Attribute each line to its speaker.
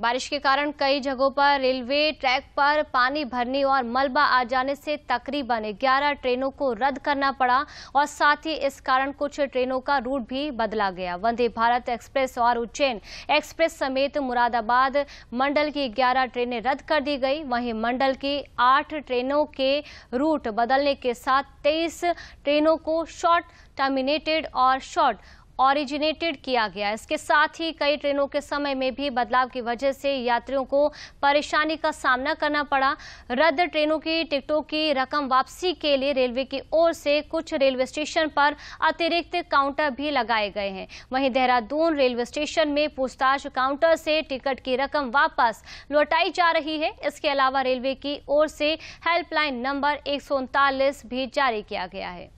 Speaker 1: बारिश के कारण कई जगहों पर रेलवे ट्रैक पर पानी भरने और मलबा आ जाने से तकरीबन 11 ट्रेनों को रद्द करना पड़ा और साथ ही इस कारण कुछ ट्रेनों का रूट भी बदला गया वंदे भारत एक्सप्रेस और उज्जैन एक्सप्रेस समेत मुरादाबाद मंडल की 11 ट्रेनें रद्द कर दी गई वहीं मंडल की 8 ट्रेनों के रूट बदलने के साथ तेईस ट्रेनों को शॉर्ट टर्मिनेटेड और शॉर्ट ऑरिजिनेटेड किया गया इसके साथ ही कई ट्रेनों के समय में भी बदलाव की वजह से यात्रियों को परेशानी का सामना करना पड़ा रद्द ट्रेनों की टिकटों की रकम वापसी के लिए रेलवे की ओर से कुछ रेलवे स्टेशन पर अतिरिक्त काउंटर भी लगाए गए हैं वहीं देहरादून रेलवे स्टेशन में पूछताछ काउंटर से टिकट की रकम वापस लौटाई जा रही है इसके अलावा रेलवे की ओर से हेल्पलाइन नंबर एक भी जारी किया गया है